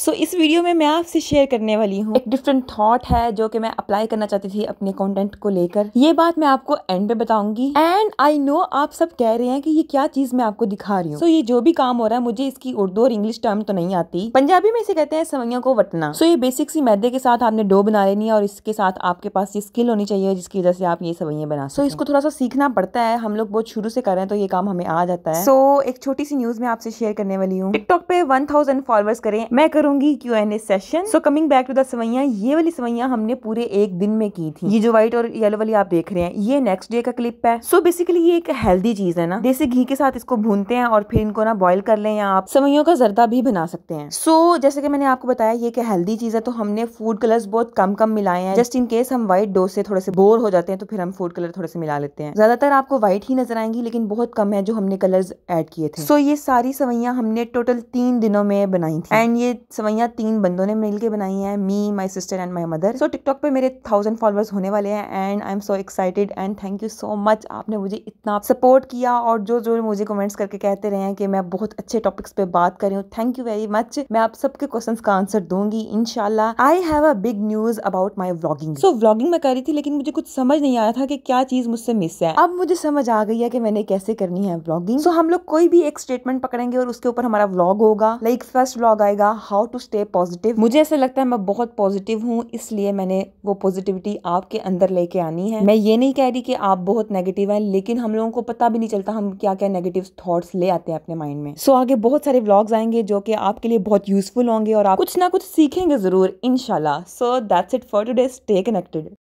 सो so, इस video में मैं आपसे शेयर करने वाली हूँ एक डिफरेंट थॉट है जो कि मैं अप्लाई करना चाहती थी अपने कंटेंट को लेकर ये बात मैं आपको एंड में बताऊंगी एंड आई नो आप सब कह रहे हैं कि ये क्या चीज मैं आपको दिखा रही हूँ सो so, ये जो भी काम हो रहा है मुझे इसकी उर्दू और इंग्लिश टर्म तो नहीं आती पंजाबी में इसे कहते हैं सवैया को वटना सो so, ये बेसिक सी मैदे के साथ आपने डो बना लेनी है और इसके साथ आपके पास ये स्किल होनी चाहिए जिसकी वजह से आप ये सवैया बना सो इसको थोड़ा सा सीखना पड़ता है हम लोग बहुत शुरू से कर रहे हैं तो ये काम हमें आ जाता है सो एक छोटी सी न्यूज में आपसे शेयर करने वाली हूँ टिकटॉक पे वन थाउजेंड फॉलोअर्स करें मैं करूँ करूंगी Q N A session so coming back to the सवैया ये वाली सवैया हमने पूरे एक दिन में की थी ये जो व्हाइट और येलो वाली आप देख रहे हैं ये नेक्स्ट डे का क्लिप है सो so बेसिकली ये एक हेल्दी चीज है ना जैसे घी के साथ इसको भूनते हैं और फिर इनको ना बॉइल कर लें या आप सवैयों का जरदा भी बना सकते हैं सो so, जैसे कि मैंने आपको बताया ये एक हेल्दी चीज है तो हमने फूड कलर्स बहुत कम कम मिलाए हैं जस्ट इन केस हम व्हाइट डोज से थोड़े से बोर हो जाते हैं तो फिर हम फूड कलर थोड़े से मिला लेते हैं ज्यादातर आपको व्हाइट ही नजर आएंगी लेकिन बहुत कम है जो हमने कलर्स एड किए थे सो so, ये सारी सवैया हमने टोटल तीन दिनों में बनाई थी एंड ये सवैयाँ तीन बंदों ने मिल बनाई हैं me my sister and my mother so TikTok पर मेरे थाउजेंड फॉलोअर्स होने वाले हैं and I am so excited and thank you so much आपने मुझे इतना सपोर्ट किया और जो जो मुझे कमेंट्स करके कहते रहे हैं कि मैं बहुत अच्छे टॉपिक्स पे बात कर रही हूँ थैंक यू वेरी मच मैं आप सबके क्वेश्चन का आंसर दूंगी इनशाला I have a big news about my vlogging so vlogging मैं कर रही थी लेकिन मुझे कुछ समझ नहीं आया था कि क्या चीज मुझसे मिस है अब मुझे समझ आ गई है कि मैंने कैसे करनी है व्लॉगिंग सो so, हम लोग कोई भी एक स्टेटमेंट पकड़ेंगे और उसके ऊपर हमारा व्लॉग होगा लाइक फर्स्ट व्लॉग आएगा how how to stay positive मुझे ऐसा लगता है मैं बहुत पॉजिटिव हूँ इसलिए मैंने वो पॉजिटिविटी आपके अंदर लेके आनी है मैं ये नहीं कह रही कि आप बहुत नेगेटिव हैं लेकिन हम लोगों को पता भी नहीं चलता हम क्या क्या नेगेटिव थॉट्स ले आते हैं अपने माइंड में सो so, आगे बहुत सारे ब्लॉग्स आएंगे जो कि आपके लिए बहुत यूजफुल होंगे और आप कुछ ना कुछ सीखेंगे जरूर इनशाला so that's it for today stay connected